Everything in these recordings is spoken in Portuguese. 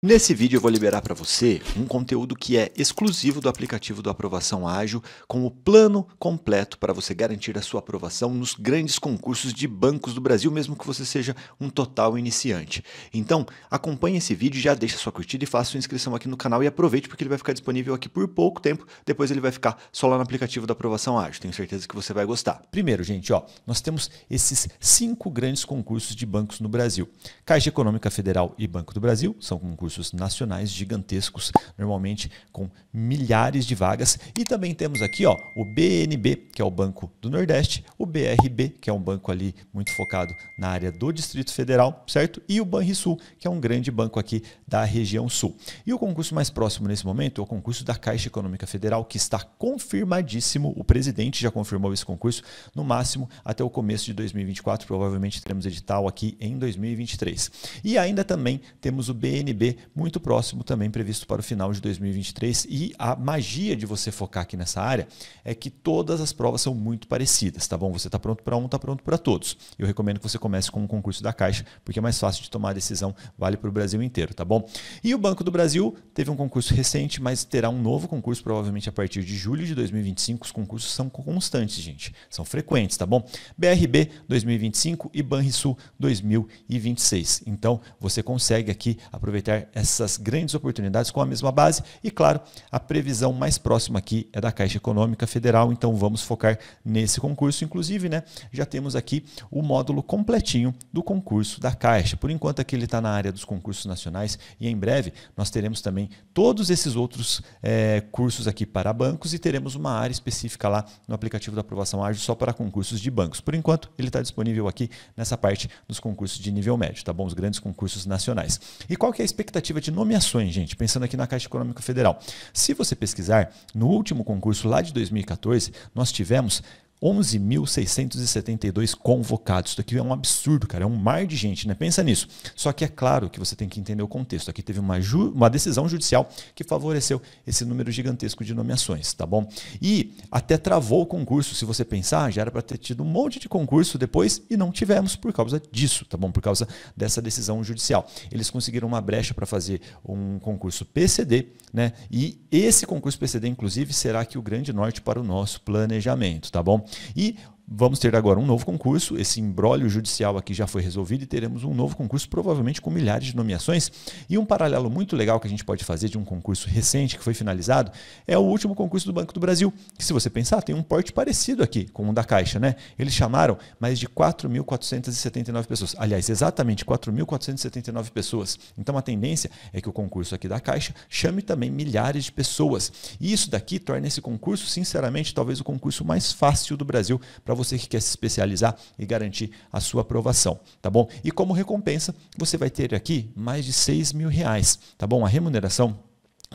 Nesse vídeo eu vou liberar para você um conteúdo que é exclusivo do aplicativo do Aprovação Ágil, com o plano completo para você garantir a sua aprovação nos grandes concursos de bancos do Brasil, mesmo que você seja um total iniciante. Então, acompanhe esse vídeo, já deixa sua curtida e faça sua inscrição aqui no canal e aproveite porque ele vai ficar disponível aqui por pouco tempo, depois ele vai ficar só lá no aplicativo do Aprovação Ágil. Tenho certeza que você vai gostar. Primeiro, gente, ó, nós temos esses cinco grandes concursos de bancos no Brasil. Caixa Econômica Federal e Banco do Brasil são concursos concursos nacionais gigantescos, normalmente com milhares de vagas. E também temos aqui ó, o BNB, que é o Banco do Nordeste, o BRB, que é um banco ali muito focado na área do Distrito Federal, certo? E o Banrisul, que é um grande banco aqui da região sul. E o concurso mais próximo nesse momento é o concurso da Caixa Econômica Federal, que está confirmadíssimo. O presidente já confirmou esse concurso, no máximo até o começo de 2024. Provavelmente teremos edital aqui em 2023. E ainda também temos o BNB, muito próximo também previsto para o final de 2023. E a magia de você focar aqui nessa área é que todas as provas são muito parecidas, tá bom? Você está pronto para um, está pronto para todos. Eu recomendo que você comece com o um concurso da Caixa, porque é mais fácil de tomar a decisão, vale para o Brasil inteiro, tá bom? E o Banco do Brasil teve um concurso recente, mas terá um novo concurso provavelmente a partir de julho de 2025. Os concursos são constantes, gente, são frequentes, tá bom? BRB 2025 e Banrisul 2026. Então, você consegue aqui aproveitar essas grandes oportunidades com a mesma base. E claro, a previsão mais próxima aqui é da Caixa Econômica Federal, então vamos focar nesse concurso. Inclusive, né, já temos aqui o módulo completinho do concurso da Caixa. Por enquanto, aqui ele está na área dos concursos nacionais e em breve nós teremos também todos esses outros é, cursos aqui para bancos e teremos uma área específica lá no aplicativo da aprovação ágil só para concursos de bancos. Por enquanto, ele está disponível aqui nessa parte dos concursos de nível médio, tá bom? Os grandes concursos nacionais. E qual que é a expectativa? expectativa de nomeações, gente, pensando aqui na Caixa Econômica Federal. Se você pesquisar, no último concurso lá de 2014, nós tivemos 11.672 convocados. Isso aqui é um absurdo, cara. É um mar de gente, né? Pensa nisso. Só que é claro que você tem que entender o contexto. Aqui teve uma, ju uma decisão judicial que favoreceu esse número gigantesco de nomeações, tá bom? E até travou o concurso. Se você pensar, já era para ter tido um monte de concurso depois e não tivemos por causa disso, tá bom? Por causa dessa decisão judicial. Eles conseguiram uma brecha para fazer um concurso PCD, né? E esse concurso PCD, inclusive, será que o grande norte para o nosso planejamento, tá bom? E Vamos ter agora um novo concurso. Esse embrólio judicial aqui já foi resolvido e teremos um novo concurso, provavelmente com milhares de nomeações. E um paralelo muito legal que a gente pode fazer de um concurso recente que foi finalizado é o último concurso do Banco do Brasil, que, se você pensar, tem um porte parecido aqui com o da Caixa, né? Eles chamaram mais de 4.479 pessoas. Aliás, exatamente 4.479 pessoas. Então a tendência é que o concurso aqui da Caixa chame também milhares de pessoas. E isso daqui torna esse concurso, sinceramente, talvez o concurso mais fácil do Brasil para você que quer se especializar e garantir a sua aprovação, tá bom? E como recompensa, você vai ter aqui mais de 6 mil reais, tá bom? A remuneração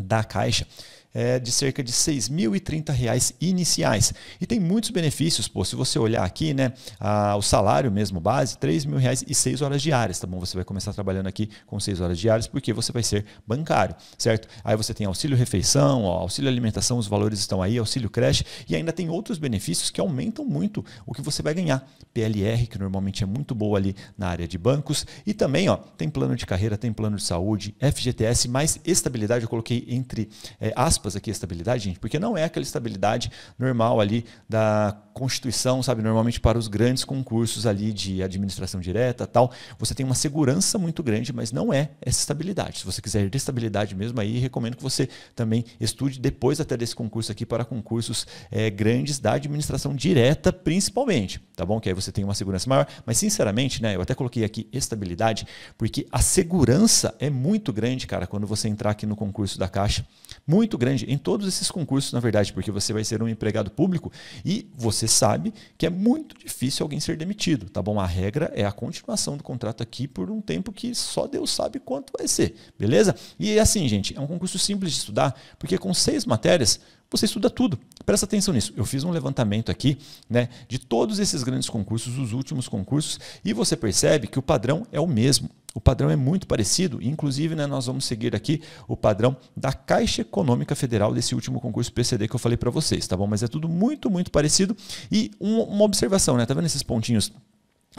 da Caixa é, de cerca de R$ reais iniciais. E tem muitos benefícios, pô. Se você olhar aqui, né, a, o salário mesmo base, R$ reais e 6 horas diárias, tá bom? Você vai começar trabalhando aqui com 6 horas diárias porque você vai ser bancário, certo? Aí você tem auxílio refeição, ó, auxílio alimentação, os valores estão aí, auxílio creche e ainda tem outros benefícios que aumentam muito o que você vai ganhar. PLR, que normalmente é muito boa ali na área de bancos, e também ó, tem plano de carreira, tem plano de saúde, FGTS, mais estabilidade, eu coloquei entre é, aspas aspas aqui, estabilidade, gente, porque não é aquela estabilidade normal ali da Constituição, sabe? Normalmente para os grandes concursos ali de administração direta tal, você tem uma segurança muito grande, mas não é essa estabilidade. Se você quiser ter estabilidade mesmo, aí recomendo que você também estude depois até desse concurso aqui para concursos é, grandes da administração direta, principalmente, tá bom? Que aí você tem uma segurança maior, mas sinceramente, né? Eu até coloquei aqui estabilidade, porque a segurança é muito grande, cara, quando você entrar aqui no concurso da Caixa, muito grande grande em todos esses concursos, na verdade, porque você vai ser um empregado público e você sabe que é muito difícil alguém ser demitido, tá bom? A regra é a continuação do contrato aqui por um tempo que só Deus sabe quanto vai ser, beleza? E é assim, gente, é um concurso simples de estudar, porque com seis matérias você estuda tudo. Presta atenção nisso. Eu fiz um levantamento aqui né, de todos esses grandes concursos, os últimos concursos, e você percebe que o padrão é o mesmo o padrão é muito parecido, inclusive né, nós vamos seguir aqui o padrão da Caixa Econômica Federal desse último concurso PCD que eu falei para vocês, tá bom? Mas é tudo muito, muito parecido. E um, uma observação, né? Tá vendo esses pontinhos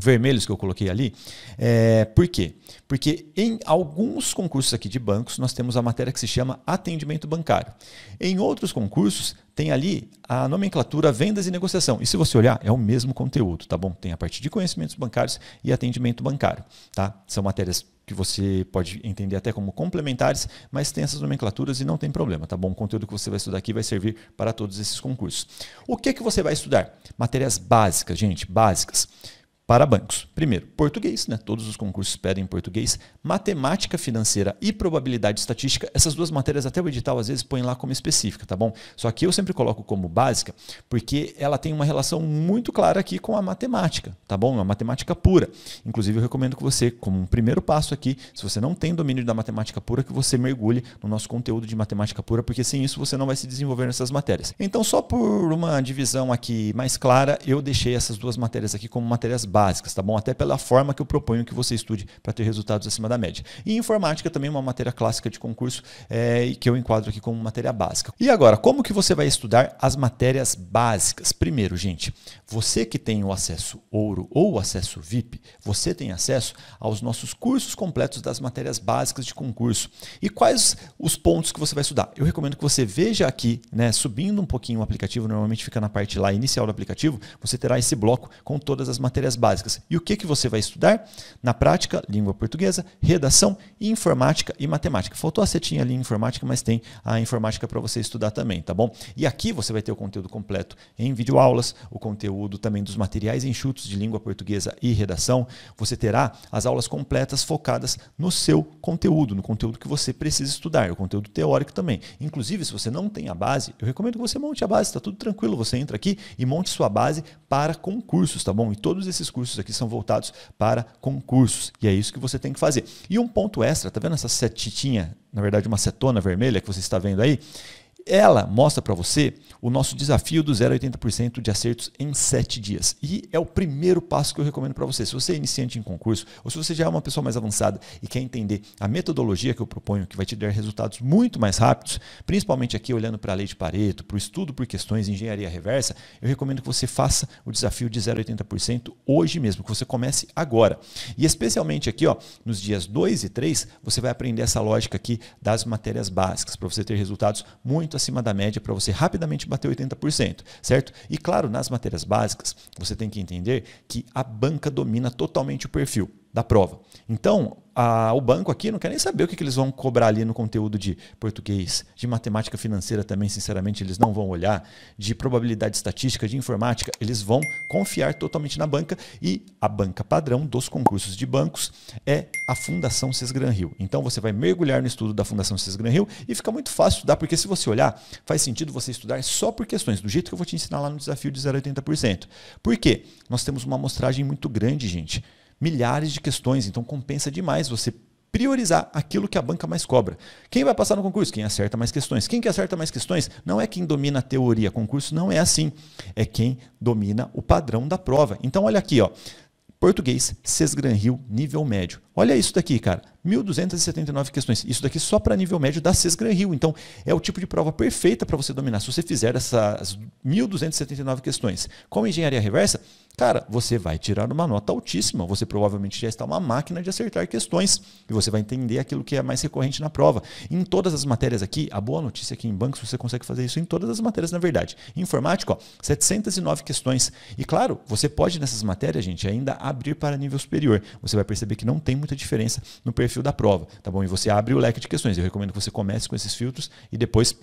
vermelhos que eu coloquei ali. É, por quê? Porque em alguns concursos aqui de bancos nós temos a matéria que se chama atendimento bancário. Em outros concursos tem ali a nomenclatura vendas e negociação. E se você olhar, é o mesmo conteúdo, tá bom? Tem a parte de conhecimentos bancários e atendimento bancário, tá? São matérias que você pode entender até como complementares, mas tem essas nomenclaturas e não tem problema, tá bom? O conteúdo que você vai estudar aqui vai servir para todos esses concursos. O que é que você vai estudar? Matérias básicas, gente, básicas para bancos. Primeiro, português, né? Todos os concursos pedem português. Matemática financeira e probabilidade estatística, essas duas matérias até o edital às vezes põe lá como específica, tá bom? Só que eu sempre coloco como básica, porque ela tem uma relação muito clara aqui com a matemática, tá bom? É a matemática pura. Inclusive, eu recomendo que você, como um primeiro passo aqui, se você não tem domínio da matemática pura, que você mergulhe no nosso conteúdo de matemática pura, porque sem isso você não vai se desenvolver nessas matérias. Então, só por uma divisão aqui mais clara, eu deixei essas duas matérias aqui como matérias básicas básicas, tá bom? Até pela forma que eu proponho que você estude para ter resultados acima da média. E informática também é uma matéria clássica de concurso é, que eu enquadro aqui como matéria básica. E agora, como que você vai estudar as matérias básicas? Primeiro, gente, você que tem o acesso ouro ou o acesso VIP, você tem acesso aos nossos cursos completos das matérias básicas de concurso. E quais os pontos que você vai estudar? Eu recomendo que você veja aqui, né, subindo um pouquinho o aplicativo, normalmente fica na parte lá inicial do aplicativo, você terá esse bloco com todas as matérias básicas. E o que, que você vai estudar? Na prática, língua portuguesa, redação, informática e matemática. Faltou a setinha ali em informática, mas tem a informática para você estudar também, tá bom? E aqui você vai ter o conteúdo completo em videoaulas, o conteúdo também dos materiais enxutos de língua portuguesa e redação. Você terá as aulas completas focadas no seu conteúdo, no conteúdo que você precisa estudar, o conteúdo teórico também. Inclusive, se você não tem a base, eu recomendo que você monte a base, está tudo tranquilo. Você entra aqui e monte sua base para concursos, tá bom? E todos esses cursos aqui são voltados para concursos. E é isso que você tem que fazer. E um ponto extra, tá vendo essa setinha, na verdade uma setona vermelha que você está vendo aí? Ela mostra para você o nosso desafio do 0 a 80% de acertos em 7 dias. E é o primeiro passo que eu recomendo para você. Se você é iniciante em concurso, ou se você já é uma pessoa mais avançada e quer entender a metodologia que eu proponho, que vai te dar resultados muito mais rápidos, principalmente aqui olhando para a lei de Pareto, para o estudo por questões engenharia reversa, eu recomendo que você faça o desafio de 0 a 80% hoje mesmo, que você comece agora. E especialmente aqui, ó, nos dias 2 e 3, você vai aprender essa lógica aqui das matérias básicas, para você ter resultados muito muito acima da média para você rapidamente bater 80%, certo? E claro, nas matérias básicas, você tem que entender que a banca domina totalmente o perfil da prova. Então, a, o banco aqui não quer nem saber o que, que eles vão cobrar ali no conteúdo de português, de matemática financeira também, sinceramente, eles não vão olhar, de probabilidade estatística, de informática, eles vão confiar totalmente na banca e a banca padrão dos concursos de bancos é a Fundação Sesgran Rio. Então você vai mergulhar no estudo da Fundação Sesgran Rio e fica muito fácil estudar, porque se você olhar, faz sentido você estudar só por questões, do jeito que eu vou te ensinar lá no desafio de 0,80%. Por quê? Nós temos uma amostragem muito grande, gente milhares de questões. Então compensa demais você priorizar aquilo que a banca mais cobra. Quem vai passar no concurso? Quem acerta mais questões. Quem que acerta mais questões? Não é quem domina a teoria. Concurso não é assim. É quem domina o padrão da prova. Então olha aqui, ó. Português, Sesgran Rio, nível médio. Olha isso daqui, cara. 1.279 questões. Isso daqui só para nível médio da CES Gran Rio. Então, é o tipo de prova perfeita para você dominar. Se você fizer essas 1.279 questões com engenharia reversa, cara, você vai tirar uma nota altíssima. Você provavelmente já está uma máquina de acertar questões e você vai entender aquilo que é mais recorrente na prova. Em todas as matérias aqui, a boa notícia aqui é em bancos, você consegue fazer isso em todas as matérias, na verdade. Em informática, ó, 709 questões. E claro, você pode nessas matérias, gente, ainda abrir para nível superior. Você vai perceber que não tem muita diferença no perfil perfil da prova, tá bom? E você abre o leque de questões. Eu recomendo que você comece com esses filtros e depois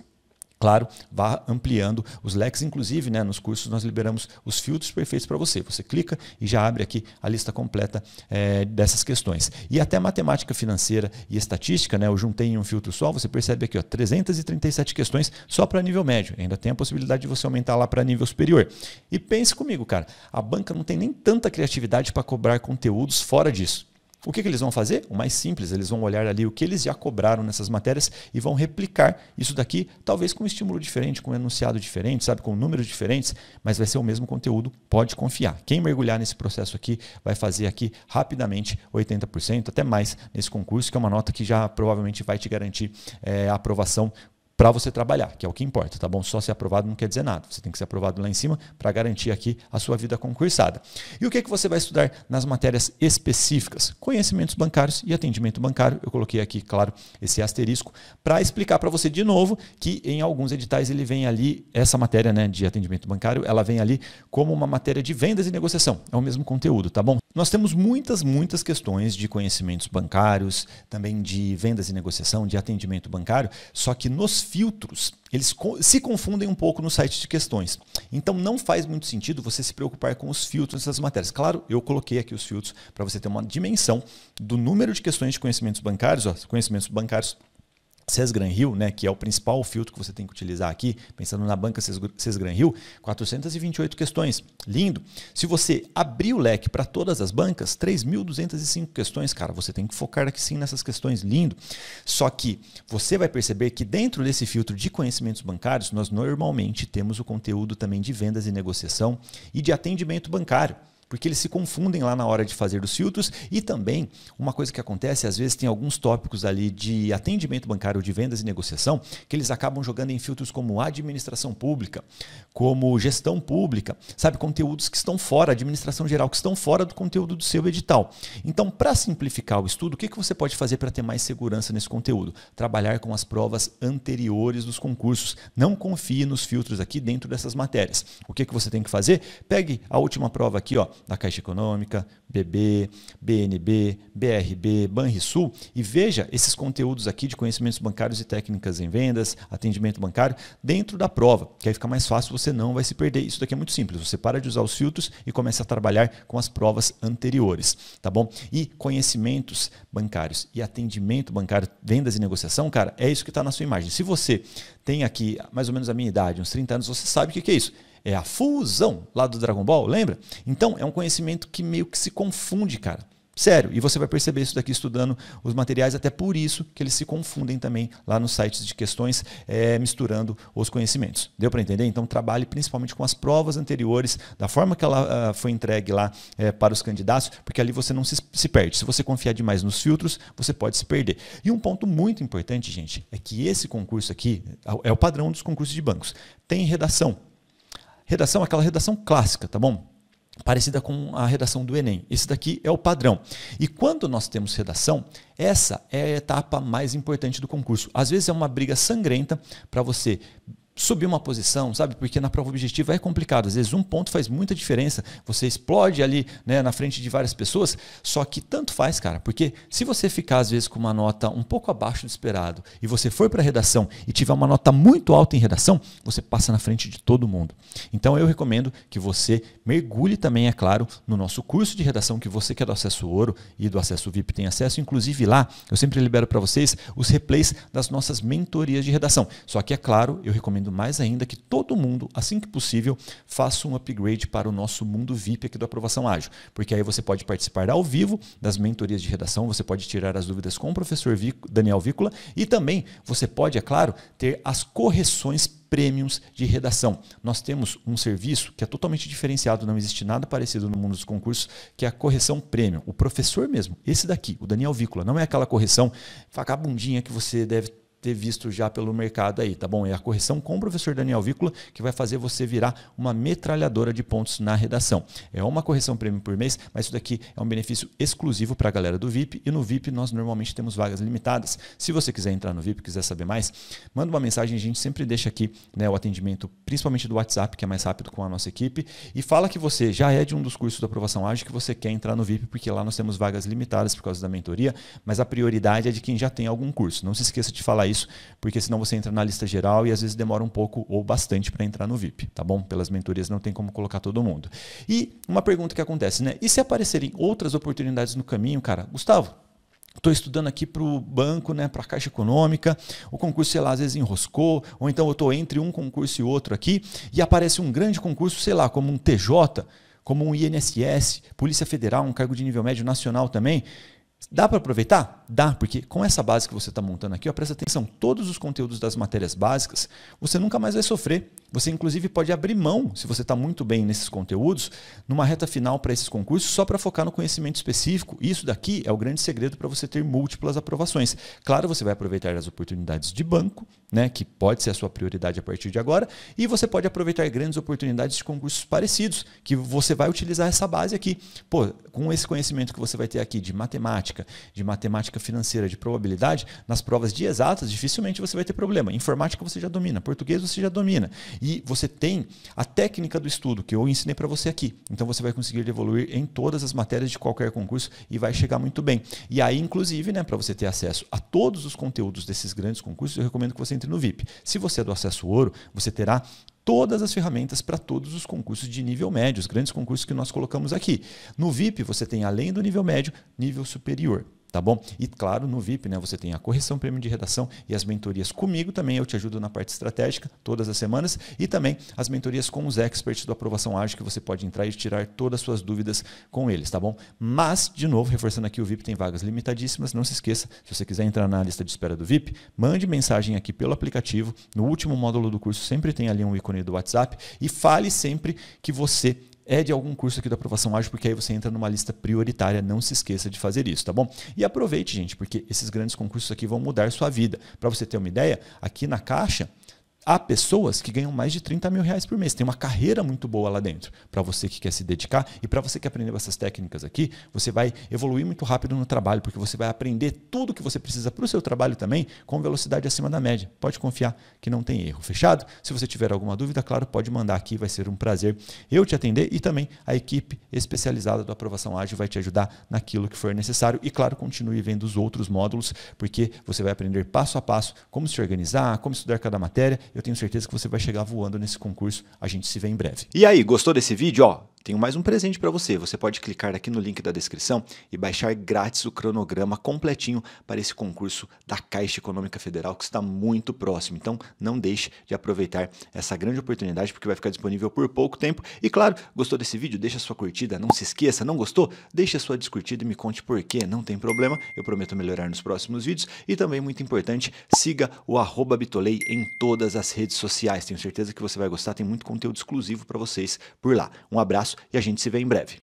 Claro, vá ampliando os leques. Inclusive, né, nos cursos nós liberamos os filtros perfeitos para você. Você clica e já abre aqui a lista completa é, dessas questões. E até matemática financeira e estatística, né, eu juntei em um filtro só. Você percebe aqui ó, 337 questões só para nível médio. Ainda tem a possibilidade de você aumentar lá para nível superior. E pense comigo, cara, a banca não tem nem tanta criatividade para cobrar conteúdos fora disso. O que, que, eles vão fazer? O mais simples, eles vão olhar ali o que eles já cobraram nessas matérias e vão replicar isso daqui, talvez com um estímulo diferente, com um enunciado diferente, sabe, com números diferentes, mas vai ser o mesmo conteúdo, pode confiar. Quem mergulhar nesse processo aqui vai fazer aqui rapidamente 80%, até mais nesse concurso, que é uma nota que já provavelmente vai te garantir é, a aprovação para você trabalhar, que é o que importa, tá bom? Só ser aprovado não quer dizer nada. Você tem que ser aprovado lá em cima para garantir aqui a sua vida concursada. E o que é que você vai estudar nas matérias específicas? Conhecimentos bancários e atendimento bancário. Eu coloquei aqui, claro, esse asterisco para explicar para você de novo que em alguns editais ele vem ali essa matéria, né, de atendimento bancário, ela vem ali como uma matéria de vendas e negociação. É o mesmo conteúdo, tá bom? Nós temos muitas, muitas questões de conhecimentos bancários, também de vendas e negociação, de atendimento bancário, só que nos filtros eles se confundem um pouco no site de questões. Então não faz muito sentido você se preocupar com os filtros dessas matérias. Claro, eu coloquei aqui os filtros para você ter uma dimensão do número de questões de conhecimentos bancários, ó, conhecimentos bancários Sesgran Hill, né, que é o principal filtro que você tem que utilizar aqui, pensando na banca Sesgran Hill, 428 questões. Lindo. Se você abrir o leque para todas as bancas, 3.205 questões, cara, você tem que focar aqui sim nessas questões. Lindo. Só que você vai perceber que dentro desse filtro de conhecimentos bancários, nós normalmente temos o conteúdo também de vendas e negociação e de atendimento bancário porque eles se confundem lá na hora de fazer os filtros e também uma coisa que acontece, às vezes tem alguns tópicos ali de atendimento bancário, de vendas e negociação, que eles acabam jogando em filtros como administração pública, como gestão pública, sabe, conteúdos que estão fora, administração geral, que estão fora do conteúdo do seu edital. Então, para simplificar o estudo, o que, que você pode fazer para ter mais segurança nesse conteúdo? Trabalhar com as provas anteriores dos concursos. Não confie nos filtros aqui dentro dessas matérias. O que, que você tem que fazer? Pegue a última prova aqui, ó, da Caixa Econômica, BB, BNB, BRB, Banrisul e veja esses conteúdos aqui de conhecimentos bancários e técnicas em vendas, atendimento bancário, dentro da prova, que aí fica mais fácil, você não vai se perder. Isso daqui é muito simples, você para de usar os filtros e começa a trabalhar com as provas anteriores, tá bom? E conhecimentos bancários e atendimento bancário, vendas e negociação, cara, é isso que está na sua imagem. Se você tem aqui mais ou menos a minha idade, uns 30 anos, você sabe o que é isso é a fusão lá do Dragon Ball, lembra? Então, é um conhecimento que meio que se confunde, cara. Sério, e você vai perceber isso daqui estudando os materiais, até por isso que eles se confundem também lá nos sites de questões, é, misturando os conhecimentos. Deu para entender? Então trabalhe principalmente com as provas anteriores, da forma que ela uh, foi entregue lá é, para os candidatos, porque ali você não se, se perde. Se você confiar demais nos filtros, você pode se perder. E um ponto muito importante, gente, é que esse concurso aqui é o é padrão dos concursos de bancos. Tem redação, Redação, aquela redação clássica, tá bom? Parecida com a redação do Enem. Esse daqui é o padrão. E quando nós temos redação, essa é a etapa mais importante do concurso. Às vezes é uma briga sangrenta para você subir uma posição, sabe? Porque na prova objetiva é complicado. Às vezes um ponto faz muita diferença. Você explode ali né, na frente de várias pessoas. Só que tanto faz, cara. Porque se você ficar, às vezes, com uma nota um pouco abaixo do esperado e você for para a redação e tiver uma nota muito alta em redação, você passa na frente de todo mundo. Então eu recomendo que você mergulhe também, é claro, no nosso curso de redação que você quer é do acesso ouro e do acesso VIP tem acesso. Inclusive lá, eu sempre libero para vocês os replays das nossas mentorias de redação. Só que, é claro, eu recomendo recomendo mais ainda que todo mundo, assim que possível, faça um upgrade para o nosso mundo VIP aqui do Aprovação Ágil, porque aí você pode participar ao vivo das mentorias de redação, você pode tirar as dúvidas com o professor Daniel Vícola e também você pode, é claro, ter as correções prêmios de redação. Nós temos um serviço que é totalmente diferenciado, não existe nada parecido no mundo dos concursos, que é a correção prêmio. O professor mesmo, esse daqui, o Daniel Vícola, não é aquela correção vagabundinha que você deve ter visto já pelo mercado aí, tá bom? É a correção com o professor Daniel Vícola que vai fazer você virar uma metralhadora de pontos na redação. É uma correção prêmio por mês, mas isso daqui é um benefício exclusivo para a galera do VIP e no VIP nós normalmente temos vagas limitadas. Se você quiser entrar no VIP, quiser saber mais, manda uma mensagem, a gente sempre deixa aqui né, o atendimento, principalmente do WhatsApp, que é mais rápido com a nossa equipe, e fala que você já é de um dos cursos da aprovação ágil que você quer entrar no VIP, porque lá nós temos vagas limitadas por causa da mentoria, mas a prioridade é de quem já tem algum curso. Não se esqueça de falar isso, porque senão você entra na lista geral e às vezes demora um pouco ou bastante para entrar no VIP, tá bom? Pelas mentorias não tem como colocar todo mundo. E uma pergunta que acontece, né? E se aparecerem outras oportunidades no caminho, cara? Gustavo, Estou estudando aqui para o banco, né, para a Caixa Econômica. O concurso, sei lá, às vezes enroscou, ou então eu estou entre um concurso e outro aqui, e aparece um grande concurso, sei lá, como um TJ, como um INSS, Polícia Federal, um cargo de nível médio nacional também. Dá para aproveitar? Dá, porque com essa base que você está montando aqui, ó, presta atenção, todos os conteúdos das matérias básicas, você nunca mais vai sofrer. Você, inclusive, pode abrir mão, se você está muito bem nesses conteúdos, numa reta final para esses concursos, só para focar no conhecimento específico. Isso daqui é o grande segredo para você ter múltiplas aprovações. Claro, você vai aproveitar as oportunidades de banco, né, que pode ser a sua prioridade a partir de agora, e você pode aproveitar grandes oportunidades de concursos parecidos, que você vai utilizar essa base aqui. Pô, com esse conhecimento que você vai ter aqui de matemática, de matemática matemática financeira de probabilidade, nas provas de exatas, dificilmente você vai ter problema. Informática você já domina, português você já domina. E você tem a técnica do estudo, que eu ensinei para você aqui. Então você vai conseguir evoluir em todas as matérias de qualquer concurso e vai chegar muito bem. E aí, inclusive, né, para você ter acesso a todos os conteúdos desses grandes concursos, eu recomendo que você entre no VIP. Se você é do acesso ouro, você terá todas as ferramentas para todos os concursos de nível médio, os grandes concursos que nós colocamos aqui. No VIP, você tem, além do nível médio, nível superior tá bom? E claro, no VIP, né, você tem a correção prêmio de redação e as mentorias comigo também, eu te ajudo na parte estratégica todas as semanas e também as mentorias com os experts do aprovação ágil que você pode entrar e tirar todas as suas dúvidas com eles, tá bom? Mas de novo, reforçando aqui o VIP tem vagas limitadíssimas, não se esqueça, se você quiser entrar na lista de espera do VIP, mande mensagem aqui pelo aplicativo, no último módulo do curso sempre tem ali um ícone do WhatsApp e fale sempre que você é de algum curso aqui da aprovação ágil, porque aí você entra numa lista prioritária. Não se esqueça de fazer isso, tá bom? E aproveite, gente, porque esses grandes concursos aqui vão mudar sua vida. Para você ter uma ideia, aqui na caixa Há pessoas que ganham mais de 30 mil reais por mês. Tem uma carreira muito boa lá dentro. Para você que quer se dedicar e para você que aprendeu essas técnicas aqui, você vai evoluir muito rápido no trabalho, porque você vai aprender tudo que você precisa para o seu trabalho também com velocidade acima da média. Pode confiar que não tem erro. Fechado? Se você tiver alguma dúvida, claro, pode mandar aqui. Vai ser um prazer eu te atender e também a equipe especializada do Aprovação Ágil vai te ajudar naquilo que for necessário. E claro, continue vendo os outros módulos, porque você vai aprender passo a passo como se organizar, como estudar cada matéria. Eu tenho certeza que você vai chegar voando nesse concurso. A gente se vê em breve. E aí, gostou desse vídeo? Ó, tenho mais um presente para você. Você pode clicar aqui no link da descrição e baixar grátis o cronograma completinho para esse concurso da Caixa Econômica Federal que está muito próximo. Então, não deixe de aproveitar essa grande oportunidade porque vai ficar disponível por pouco tempo. E claro, gostou desse vídeo? Deixa sua curtida, não se esqueça. Não gostou? Deixa sua descurtida e me conte por quê. Não tem problema, eu prometo melhorar nos próximos vídeos. E também muito importante, siga o Bitolei em todas as redes sociais. Tenho certeza que você vai gostar, tem muito conteúdo exclusivo para vocês por lá. Um abraço abraço e a gente se vê em breve.